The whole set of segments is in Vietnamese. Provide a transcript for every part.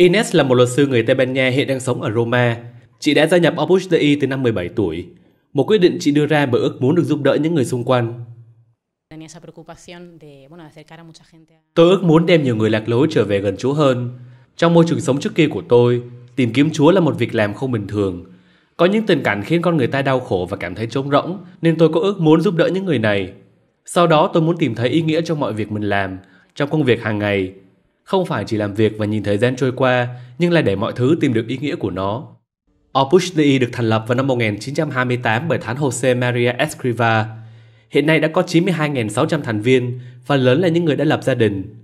Ines là một luật sư người Tây Ban Nha hiện đang sống ở Roma. Chị đã gia nhập Opus Dei từ năm 17 tuổi. Một quyết định chị đưa ra bởi ước muốn được giúp đỡ những người xung quanh. Tôi ước muốn đem nhiều người lạc lối trở về gần Chúa hơn. Trong môi trường sống trước kia của tôi, tìm kiếm Chúa là một việc làm không bình thường. Có những tình cảnh khiến con người ta đau khổ và cảm thấy trống rỗng, nên tôi có ước muốn giúp đỡ những người này. Sau đó tôi muốn tìm thấy ý nghĩa trong mọi việc mình làm, trong công việc hàng ngày, không phải chỉ làm việc và nhìn thời gian trôi qua, nhưng là để mọi thứ tìm được ý nghĩa của nó. Opus Dei được thành lập vào năm 1928 bởi thán Jose Maria Escriva. Hiện nay đã có 92.600 thành viên, phần lớn là những người đã lập gia đình.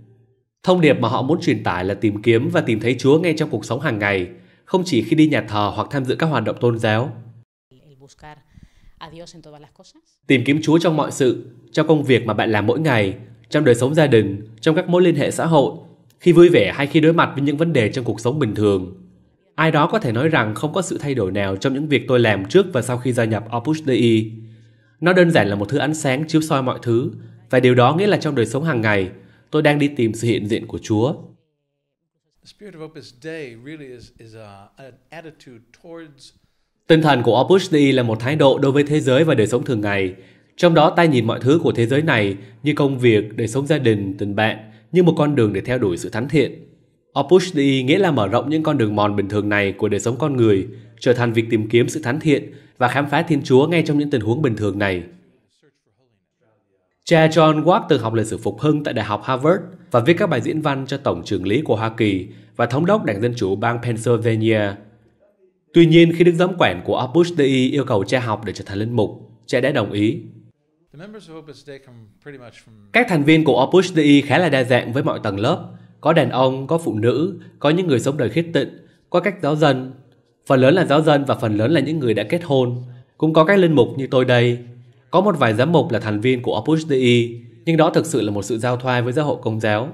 Thông điệp mà họ muốn truyền tải là tìm kiếm và tìm thấy Chúa ngay trong cuộc sống hàng ngày, không chỉ khi đi nhà thờ hoặc tham dự các hoạt động tôn giáo. Tìm kiếm Chúa trong mọi sự, trong công việc mà bạn làm mỗi ngày, trong đời sống gia đình, trong các mối liên hệ xã hội khi vui vẻ hay khi đối mặt với những vấn đề trong cuộc sống bình thường. Ai đó có thể nói rằng không có sự thay đổi nào trong những việc tôi làm trước và sau khi gia nhập Opus Dei. Nó đơn giản là một thứ ánh sáng chiếu soi mọi thứ, và điều đó nghĩa là trong đời sống hàng ngày, tôi đang đi tìm sự hiện diện của Chúa. Tinh thần của Opus Dei là một thái độ đối với thế giới và đời sống thường ngày, trong đó ta nhìn mọi thứ của thế giới này như công việc, đời sống gia đình, tình bạn như một con đường để theo đuổi sự thánh thiện. Opportunity nghĩa là mở rộng những con đường mòn bình thường này của đời sống con người, trở thành việc tìm kiếm sự thánh thiện và khám phá Thiên Chúa ngay trong những tình huống bình thường này. Cha John Watt từng học lịch sử phục hưng tại Đại học Harvard và viết các bài diễn văn cho Tổng trưởng lý của Hoa Kỳ và Thống đốc Đảng Dân Chủ bang Pennsylvania. Tuy nhiên, khi Đức Giám Quản của Opus Dei yêu cầu cha học để trở thành linh mục, cha đã đồng ý các thành viên của Opus Dei khá là đa dạng với mọi tầng lớp, có đàn ông, có phụ nữ, có những người sống đời khiết tịnh, có các giáo dân, phần lớn là giáo dân và phần lớn là những người đã kết hôn, cũng có các linh mục như tôi đây. Có một vài giám mục là thành viên của Opus Dei, nhưng đó thực sự là một sự giao thoa với giáo hội công giáo.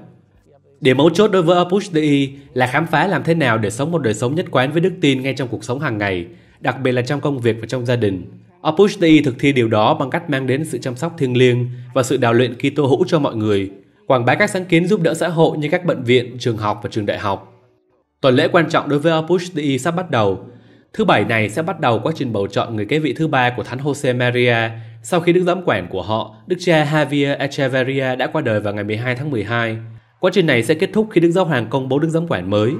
Điểm mấu chốt đối với Opus Dei là khám phá làm thế nào để sống một đời sống nhất quán với đức tin ngay trong cuộc sống hàng ngày, đặc biệt là trong công việc và trong gia đình. Apushti thực thi điều đó bằng cách mang đến sự chăm sóc thiêng liêng và sự đào luyện Kitô hữu cho mọi người, quảng bá các sáng kiến giúp đỡ xã hội như các bệnh viện, trường học và trường đại học. Tuần lễ quan trọng đối với Apushti sắp bắt đầu. Thứ bảy này sẽ bắt đầu quá trình bầu chọn người kế vị thứ ba của Thánh Jose Maria sau khi đức giám quản của họ, Đức cha Javier Echeverria đã qua đời vào ngày 12 tháng 12. Quá trình này sẽ kết thúc khi Đức Giáo Hoàng công bố Đức Giám Quản mới.